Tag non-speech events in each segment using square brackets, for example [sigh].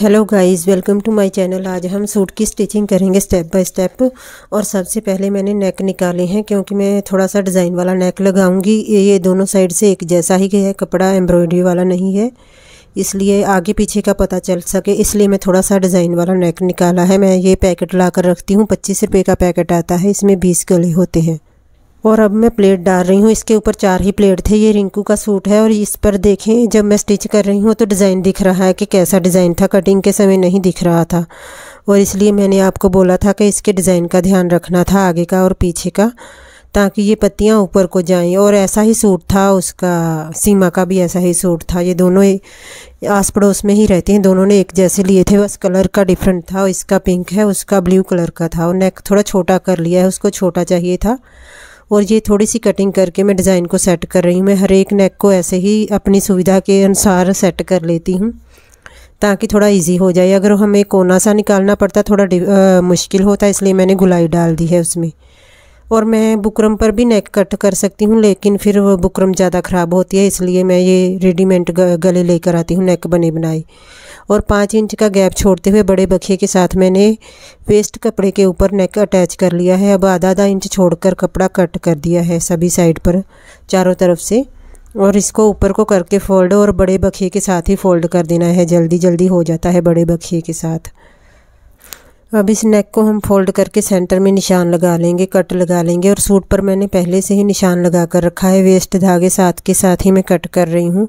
hello guys welcome to my channel आज हम suit की स्टिचिंग करेंगे स्टेप बाय स्टेप और सबसे पहले मैंने नेक निकाले हैं क्योंकि मैं थोड़ा सा डिज़ाइन वाला नेक लगाऊंगी ये दोनों साइड से एक जैसा ही है कपड़ा एम्ब्रॉयडरी वाला नहीं है इसलिए आगे पीछे का पता चल सके इसलिए मैं थोड़ा सा डिज़ाइन वाला नेक निकाला है मैं ये पैकेट ला कर रखती हूँ पच्चीस रुपये का पैकेट आता है इसमें बीस गले होते हैं और अब मैं प्लेट डाल रही हूँ इसके ऊपर चार ही प्लेट थे ये रिंकू का सूट है और इस पर देखें जब मैं स्टिच कर रही हूँ तो डिज़ाइन दिख रहा है कि कैसा डिज़ाइन था कटिंग के समय नहीं दिख रहा था और इसलिए मैंने आपको बोला था कि इसके डिज़ाइन का ध्यान रखना था आगे का और पीछे का ताकि ये पत्तियाँ ऊपर को जाएँ और ऐसा ही सूट था उसका सीमा का भी ऐसा ही सूट था ये दोनों आस पड़ोस में ही रहते हैं दोनों ने एक जैसे लिए थे बस कलर का डिफरेंट था इसका पिंक है उसका ब्लू कलर का था और नेक थोड़ा छोटा कर लिया है उसको छोटा चाहिए था और ये थोड़ी सी कटिंग करके मैं डिज़ाइन को सेट कर रही हूँ मैं हर एक नेक को ऐसे ही अपनी सुविधा के अनुसार सेट कर लेती हूँ ताकि थोड़ा इजी हो जाए अगर हमें कोना सा निकालना पड़ता थोड़ा आ, मुश्किल होता है इसलिए मैंने गुलाई डाल दी है उसमें और मैं बुकरम पर भी नेक कट कर सकती हूँ लेकिन फिर वो बुकरम ज़्यादा ख़राब होती है इसलिए मैं ये रेडीमेड गले लेकर आती हूँ नेक बने बनाए और पाँच इंच का गैप छोड़ते हुए बड़े बखिए के साथ मैंने वेस्ट कपड़े के ऊपर नेक अटैच कर लिया है अब आधा आधा इंच छोड़कर कपड़ा कट कर दिया है सभी साइड पर चारों तरफ से और इसको ऊपर को करके फोल्ड और बड़े बखिए के साथ ही फोल्ड कर देना है जल्दी जल्दी हो जाता है बड़े बखिए के साथ अब इस नेक को हम फोल्ड करके सेंटर में निशान लगा लेंगे कट लगा लेंगे और सूट पर मैंने पहले से ही निशान लगा कर रखा है वेस्ट धागे साथ के साथ ही मैं कट कर रही हूँ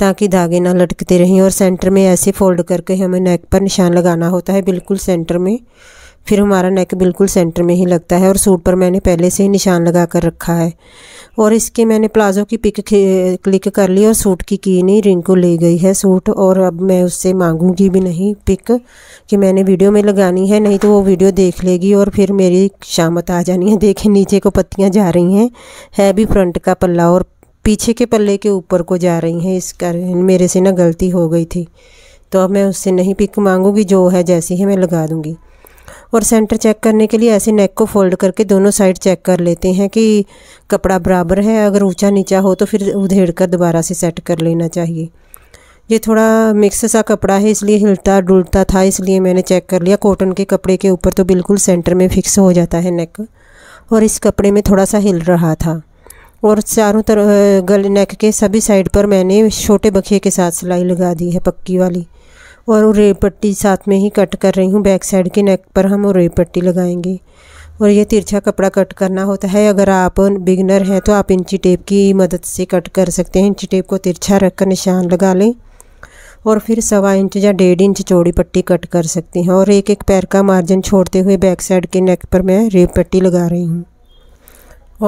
ताकि धागे ना लटकते रहें और सेंटर में ऐसे फोल्ड करके हमें नेक पर निशान लगाना होता है बिल्कुल सेंटर में फिर हमारा नेक बिल्कुल सेंटर में ही लगता है और सूट पर मैंने पहले से ही निशान लगा कर रखा है और इसके मैंने प्लाज़ो की पिक क्लिक कर ली और सूट की की नहीं रिंग को ले गई है सूट और अब मैं उससे मांगूंगी भी नहीं पिक कि मैंने वीडियो में लगानी है नहीं तो वो वीडियो देख लेगी और फिर मेरी शामत आ जानी है देखें नीचे को पत्तियाँ जा रही हैं है भी फ्रंट का पल्ला और पीछे के पल्ले के ऊपर को जा रही हैं इस कारण मेरे से ना गलती हो गई थी तो अब मैं उससे नहीं पिक मांगूंगी जो है जैसी है मैं लगा दूंगी और सेंटर चेक करने के लिए ऐसे नेक को फोल्ड करके दोनों साइड चेक कर लेते हैं कि कपड़ा बराबर है अगर ऊंचा नीचा हो तो फिर उधेड़ कर दोबारा से सेट कर लेना चाहिए ये थोड़ा मिक्स सा कपड़ा है इसलिए हिलता डुलता था इसलिए मैंने चेक कर लिया कॉटन के कपड़े के ऊपर तो बिल्कुल सेंटर में फिक्स हो जाता है नेक और इस कपड़े में थोड़ा सा हिल रहा था और चारों तरफ गले नेक के सभी साइड पर मैंने छोटे बखिए के साथ सिलाई लगा दी है पक्की वाली और रेब पट्टी साथ में ही कट कर रही हूँ बैक साइड के नेक पर हम रेब पट्टी लगाएंगे और ये तिरछा कपड़ा कट करना होता है अगर आप बिगनर हैं तो आप इंची टेप की मदद से कट कर सकते हैं इंची टेप को तिरछा रख कर निशान लगा लें और फिर सवा इंच या डेढ़ इंच चौड़ी पट्टी कट कर सकते हैं और एक एक पैर का मार्जिन छोड़ते हुए बैक साइड के नेक पर मैं रेब पट्टी लगा रही हूँ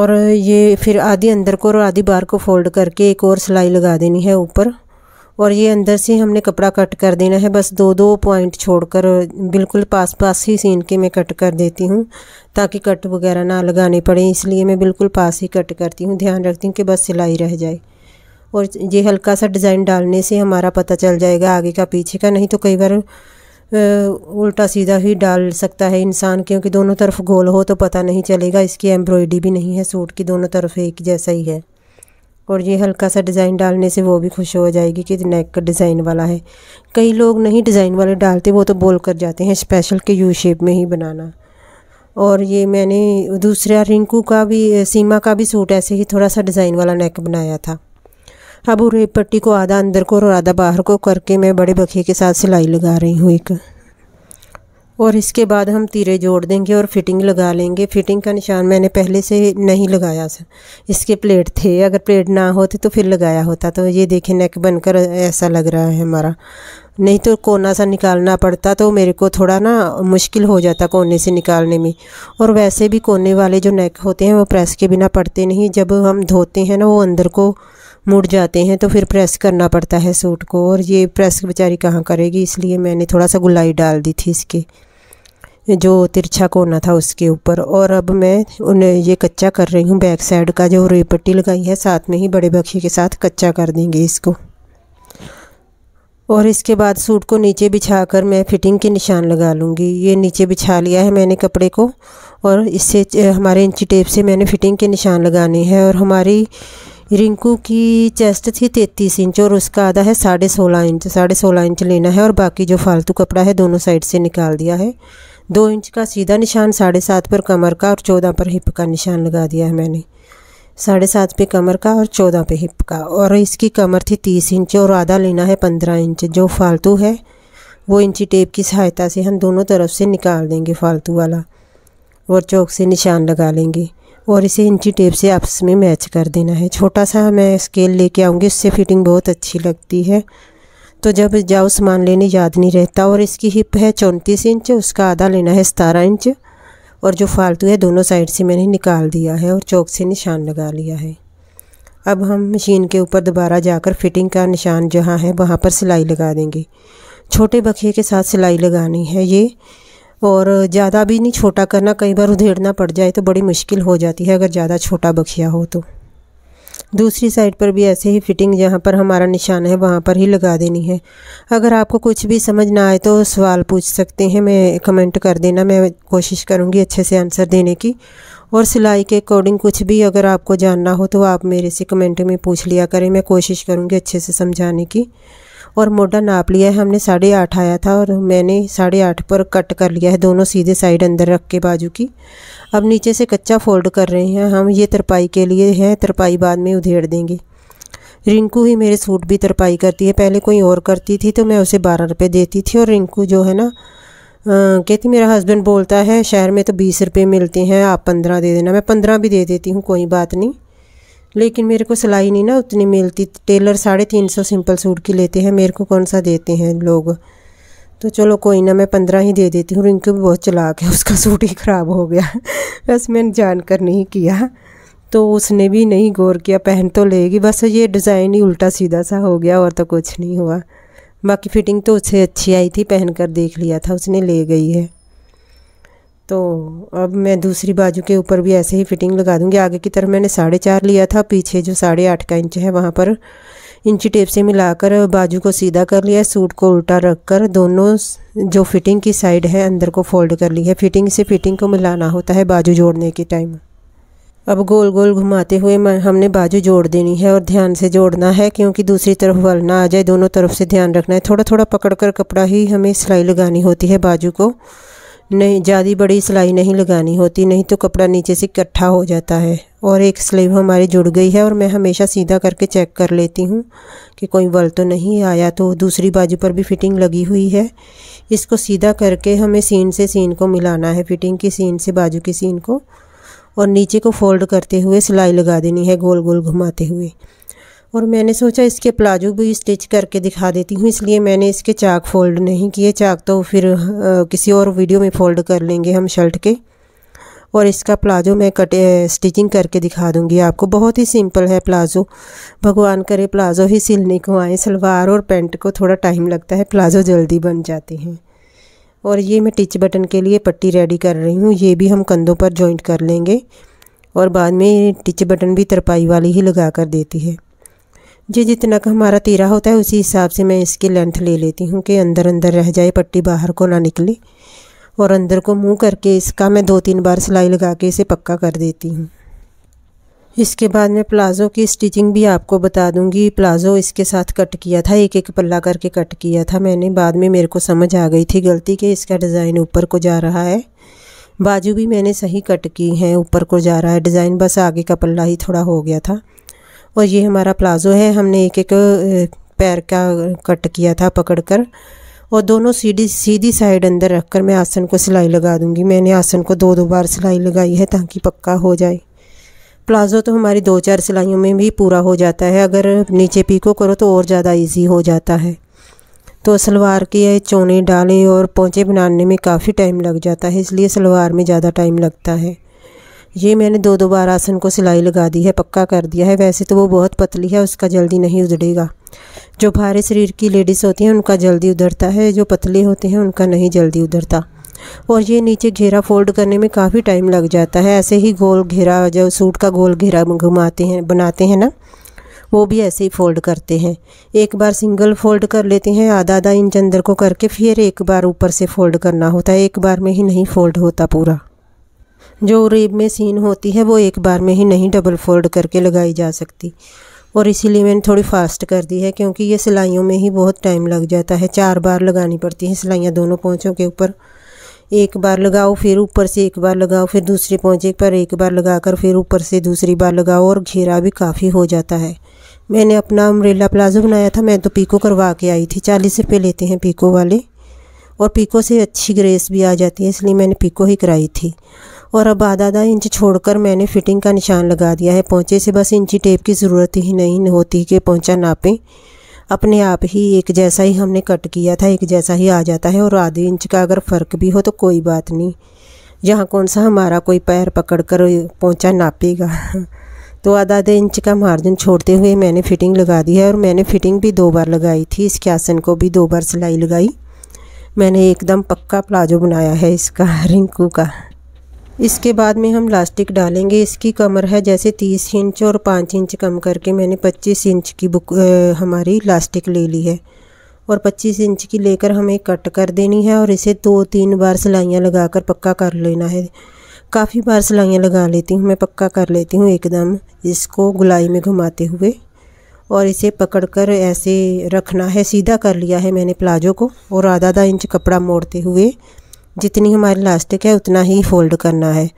और ये फिर आधी अंदर को और आधी बार को फोल्ड करके एक और सिलाई लगा देनी है ऊपर और ये अंदर से हमने कपड़ा कट कर देना है बस दो दो पॉइंट छोड़कर बिल्कुल पास पास ही सीन के मैं कट कर देती हूँ ताकि कट वगैरह ना लगाने पड़े इसलिए मैं बिल्कुल पास ही कट करती हूँ ध्यान रखती हूँ कि बस सिलाई रह जाए और ये हल्का सा डिज़ाइन डालने से हमारा पता चल जाएगा आगे का पीछे का नहीं तो कई बार उल्टा सीधा ही डाल सकता है इंसान क्योंकि दोनों तरफ गोल हो तो पता नहीं चलेगा इसकी एम्ब्रॉयडरी भी नहीं है सूट की दोनों तरफ एक जैसा ही है और ये हल्का सा डिज़ाइन डालने से वो भी खुश हो जाएगी कि नेक का डिज़ाइन वाला है कई लोग नहीं डिज़ाइन वाले डालते वो तो बोल कर जाते हैं स्पेशल के यू शेप में ही बनाना और ये मैंने दूसरा रिंकू का भी सीमा का भी सूट ऐसे ही थोड़ा सा डिज़ाइन वाला नेक बनाया था अब रेप पट्टी को आधा अंदर को और आधा बाहर को करके मैं बड़े बखे के साथ सिलाई लगा रही हूँ एक और इसके बाद हम तीरे जोड़ देंगे और फिटिंग लगा लेंगे फिटिंग का निशान मैंने पहले से नहीं लगाया सर इसके प्लेट थे अगर प्लेट ना होते तो फिर लगाया होता तो ये देखें नेक बनकर ऐसा लग रहा है हमारा नहीं तो कोना सा निकालना पड़ता तो मेरे को थोड़ा ना मुश्किल हो जाता कोने से निकालने में और वैसे भी कोने वाले जो नेक होते हैं वो प्रेस के बिना पड़ते नहीं जब हम धोते हैं ना वो अंदर को मुड़ जाते हैं तो फिर प्रेस करना पड़ता है सूट को और ये प्रेस बेचारी कहाँ करेगी इसलिए मैंने थोड़ा सा गुलाई डाल दी थी इसके जो तिरछा कोना था उसके ऊपर और अब मैं उन्हें ये कच्चा कर रही हूँ बैक साइड का जो रोई पट्टी लगाई है साथ में ही बड़े बख्शे के साथ कच्चा कर देंगे इसको और इसके बाद सूट को नीचे बिछा कर मैं फिटिंग के निशान लगा लूँगी ये नीचे बिछा लिया है मैंने कपड़े को और इससे हमारे इंची टेप से मैंने फिटिंग के निशान लगाने हैं और हमारी रिंकू की चेस्ट थी तैतीस इंच और उसका आधा है साढ़े सोलह इंच साढ़े सोलह इंच लेना है और बाकी जो फालतू कपड़ा है दोनों साइड से निकाल दिया है दो इंच का सीधा निशान साढ़े सात पर कमर का और चौदह पर हिप का निशान लगा दिया है मैंने साढ़े सात पे कमर का और चौदह पे हिप का और इसकी कमर थी तीस इंच और आधा लेना है पंद्रह इंच जो फालतू है वो इंची टेप की सहायता से हम दोनों तरफ से निकाल देंगे फालतू वाला और चौक से निशान लगा लेंगे और इसे इंची टेप से आपस में मैच कर देना है छोटा सा मैं स्केल लेके आऊँगी इससे फिटिंग बहुत अच्छी लगती है तो जब जाओ सामान लेने याद नहीं रहता और इसकी हिप है चौंतीस इंच उसका आधा लेना है सतारह इंच और जो फालतू है दोनों साइड से मैंने निकाल दिया है और चौक से निशान लगा लिया है अब हम मशीन के ऊपर दोबारा जाकर फिटिंग का निशान जहाँ है वहाँ पर सिलाई लगा देंगे छोटे बखिए के साथ सिलाई लगानी है ये और ज़्यादा भी नहीं छोटा करना कई बार उधेड़ना पड़ जाए तो बड़ी मुश्किल हो जाती है अगर ज़्यादा छोटा बखिया हो तो दूसरी साइड पर भी ऐसे ही फिटिंग जहाँ पर हमारा निशान है वहाँ पर ही लगा देनी है अगर आपको कुछ भी समझ ना आए तो सवाल पूछ सकते हैं मैं कमेंट कर देना मैं कोशिश करूँगी अच्छे से आंसर देने की और सिलाई के अकॉर्डिंग कुछ भी अगर आपको जानना हो तो आप मेरे से कमेंट में पूछ लिया करें मैं कोशिश करूँगी अच्छे से समझाने की और मोटा नाप लिया है हमने साढ़े आठ आया था और मैंने साढ़े आठ पर कट कर लिया है दोनों सीधे साइड अंदर रख के बाजू की अब नीचे से कच्चा फोल्ड कर रहे हैं हम ये तरपाई के लिए है तरपाई बाद में उधेड़ देंगे रिंकू ही मेरे सूट भी तरपाई करती है पहले कोई और करती थी तो मैं उसे बारह रुपये देती थी और रिंकू जो है ना कहती मेरा हस्बैंड बोलता है शहर में तो बीस रुपये मिलते हैं आप पंद्रह दे देना मैं पंद्रह भी दे देती हूँ कोई बात नहीं लेकिन मेरे को सिलाई नहीं ना उतनी मिलती टेलर साढ़े तीन सौ सिंपल सूट की लेते हैं मेरे को कौन सा देते हैं लोग तो चलो कोई ना मैं पंद्रह ही दे देती हूँ रिंकू भी बहुत चलाक है उसका सूट ही ख़राब हो गया [laughs] बस मैंने जानकर नहीं किया तो उसने भी नहीं गौर किया पहन तो लेगी बस ये डिज़ाइन ही उल्टा सीधा सा हो गया और तो कुछ नहीं हुआ बाकी फिटिंग तो उससे अच्छी आई थी पहन कर देख लिया था उसने ले गई है तो अब मैं दूसरी बाजू के ऊपर भी ऐसे ही फिटिंग लगा दूंगी आगे की तरफ मैंने साढ़े चार लिया था पीछे जो साढ़े आठ का इंच है वहाँ पर इंची टेप से मिलाकर बाजू को सीधा कर लिया सूट को उल्टा रखकर दोनों जो फिटिंग की साइड है अंदर को फोल्ड कर ली है फिटिंग से फिटिंग को मिलाना होता है बाजू जोड़ने के टाइम अब गोल गोल घुमाते हुए हमने बाजू जोड़ देनी है और ध्यान से जोड़ना है क्योंकि दूसरी तरफ वल ना आ जाए दोनों तरफ से ध्यान रखना है थोड़ा थोड़ा पकड़कर कपड़ा ही हमें सिलाई लगानी होती है बाजू को नहीं ज़्यादा बड़ी सिलाई नहीं लगानी होती नहीं तो कपड़ा नीचे से इकट्ठा हो जाता है और एक स्लीव हमारी जुड़ गई है और मैं हमेशा सीधा करके चेक कर लेती हूँ कि कोई बल तो नहीं आया तो दूसरी बाजू पर भी फिटिंग लगी हुई है इसको सीधा करके हमें सीन से सीन को मिलाना है फिटिंग की सीन से बाजू की सीन को और नीचे को फोल्ड करते हुए सिलाई लगा देनी है गोल गोल घुमाते हुए और मैंने सोचा इसके प्लाजो भी स्टिच करके दिखा देती हूँ इसलिए मैंने इसके चाक फोल्ड नहीं किए चाक तो फिर आ, किसी और वीडियो में फ़ोल्ड कर लेंगे हम शर्ट के और इसका प्लाजो मैं कटे स्टिचिंग करके दिखा दूँगी आपको बहुत ही सिंपल है प्लाजो भगवान करे प्लाजो ही सिलने को आए सलवार और पेंट को थोड़ा टाइम लगता है प्लाजो जल्दी बन जाते हैं और ये मैं टिच बटन के लिए पट्टी रेडी कर रही हूँ ये भी हम कंधों पर जॉइंट कर लेंगे और बाद में टिच बटन भी तरपाई वाली ही लगा कर देती है ये जितना का हमारा तीरा होता है उसी हिसाब से मैं इसकी लेंथ ले लेती हूँ कि अंदर अंदर रह जाए पट्टी बाहर को ना निकले और अंदर को मुँह करके इसका मैं दो तीन बार सिलाई लगा के इसे पक्का कर देती हूँ इसके बाद मैं प्लाज़ो की स्टिचिंग भी आपको बता दूंगी प्लाज़ो इसके साथ कट किया था एक एक पल्ला करके कट किया था मैंने बाद में मेरे को समझ आ गई थी गलती कि इसका डिज़ाइन ऊपर को जा रहा है बाजू भी मैंने सही कट की है ऊपर को जा रहा है डिज़ाइन बस आगे का पल्ला ही थोड़ा हो गया था और ये हमारा प्लाज़ो है हमने एक एक पैर का कट किया था पकड़कर और दोनों सीधी सीधी साइड अंदर रखकर मैं आसन को सिलाई लगा दूंगी मैंने आसन को दो दो बार सिलाई लगाई है ताकि पक्का हो जाए प्लाज़ो तो हमारी दो चार सिलाइयों में भी पूरा हो जाता है अगर नीचे पीको करो तो और ज़्यादा इजी हो जाता है तो सलवार के चोने डालें और पोंचे बनाने में काफ़ी टाइम लग जाता है इसलिए सलवार में ज़्यादा टाइम लगता है ये मैंने दो दो बार आसन को सिलाई लगा दी है पक्का कर दिया है वैसे तो वो बहुत पतली है उसका जल्दी नहीं उधड़ेगा जो भारे शरीर की लेडीज़ होती हैं उनका जल्दी उधरता है जो पतले होते हैं उनका नहीं जल्दी उधरता और ये नीचे घेरा फोल्ड करने में काफ़ी टाइम लग जाता है ऐसे ही गोल घेरा जो सूट का गोल घेरा घुमाते हैं बनाते हैं ना वो भी ऐसे ही फोल्ड करते हैं एक बार सिंगल फोल्ड कर लेते हैं आधा आधा इंच अंदर को करके फिर एक बार ऊपर से फोल्ड करना होता है एक बार में ही नहीं फोल्ड होता पूरा जो रेब में सीन होती है वो एक बार में ही नहीं डबल फोल्ड करके लगाई जा सकती और इसीलिए मैंने थोड़ी फास्ट कर दी है क्योंकि ये सिलाइयों में ही बहुत टाइम लग जाता है चार बार लगानी पड़ती हैं सिलाइयाँ दोनों पहुँचों के ऊपर एक बार लगाओ फिर ऊपर से एक बार लगाओ फिर दूसरे पहुँचे पर एक बार लगाकर फिर ऊपर से दूसरी बार लगाओ और घेरा भी काफ़ी हो जाता है मैंने अपना अम्ब्रेला प्लाजो बनाया था मैं तो पीको करवा के आई थी चालीस रुपये लेते हैं पीको वाले और पीको से अच्छी ग्रेस भी आ जाती है इसलिए मैंने पीको ही कराई थी और अब आधा आधा इंच छोड़कर मैंने फिटिंग का निशान लगा दिया है पहुँचे से बस इंची टेप की ज़रूरत ही नहीं होती कि पहुँचा नापें अपने आप ही एक जैसा ही हमने कट किया था एक जैसा ही आ जाता है और आधे इंच का अगर फ़र्क भी हो तो कोई बात नहीं यहाँ कौन सा हमारा कोई पैर पकड़ कर पहुँचा नापेगा [laughs] तो आधा आधा इंच का मार्जिन छोड़ते हुए मैंने फिटिंग लगा दी है और मैंने फिटिंग भी दो बार लगाई थी इसके आसन को भी दो बार सिलाई लगाई मैंने एकदम पक्का प्लाजो बनाया है इसका [laughs] रिंकू का इसके बाद में हम लास्टिक डालेंगे इसकी कमर है जैसे तीस इंच और पाँच इंच कम करके मैंने पच्चीस इंच की बुक आ, हमारी लास्टिक ले ली है और पच्चीस इंच की लेकर हमें कट कर देनी है और इसे दो तीन बार सिलाइयाँ लगाकर पक्का कर लेना है काफ़ी बार सिलाइयाँ लगा लेती हूँ मैं पक्का कर लेती हूँ एकदम इसको गुलाई में घुमाते हुए और इसे पकड़कर ऐसे रखना है सीधा कर लिया है मैंने प्लाजो को और आधा आधा इंच कपड़ा मोड़ते हुए जितनी हमारी लास्टिक है उतना ही फोल्ड करना है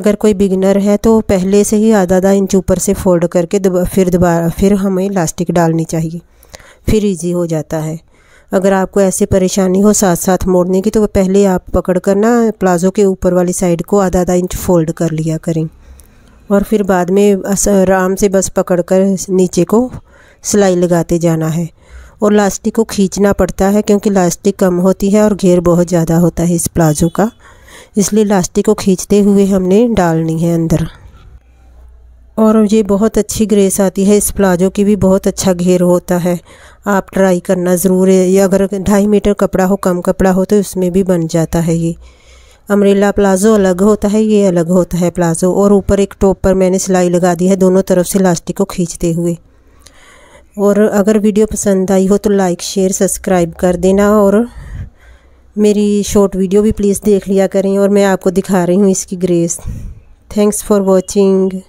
अगर कोई बिगनर है तो पहले से ही आधा आधा इंच ऊपर से फोल्ड करके फिर दोबारा फिर हमें लास्टिक डालनी चाहिए फिर इजी हो जाता है अगर आपको ऐसे परेशानी हो साथ साथ मोड़ने की तो पहले आप पकड़ कर ना प्लाज़ो के ऊपर वाली साइड को आधा आधा इंच फोल्ड कर लिया करें और फिर बाद में आराम से बस पकड़ कर नीचे को सिलाई लगाते जाना है और लास्टिक को खींचना पड़ता है क्योंकि लास्टिक कम होती है और घेर बहुत ज़्यादा होता है इस प्लाजो का इसलिए लास्टिक को खींचते हुए हमने डालनी है अंदर और ये बहुत अच्छी ग्रेस आती है इस प्लाजो की भी बहुत अच्छा घेर होता है आप ट्राई करना ज़रूर है या अगर ढाई मीटर कपड़ा हो कम कपड़ा हो तो उसमें भी बन जाता है ये अमरेला प्लाजो अलग होता है ये अलग होता है प्लाजो और ऊपर एक टॉप पर मैंने सिलाई लगा दी है दोनों तरफ से लास्टिक को खींचते हुए और अगर वीडियो पसंद आई हो तो लाइक शेयर सब्सक्राइब कर देना और मेरी शॉर्ट वीडियो भी प्लीज़ देख लिया करें और मैं आपको दिखा रही हूँ इसकी ग्रेस थैंक्स फॉर वॉचिंग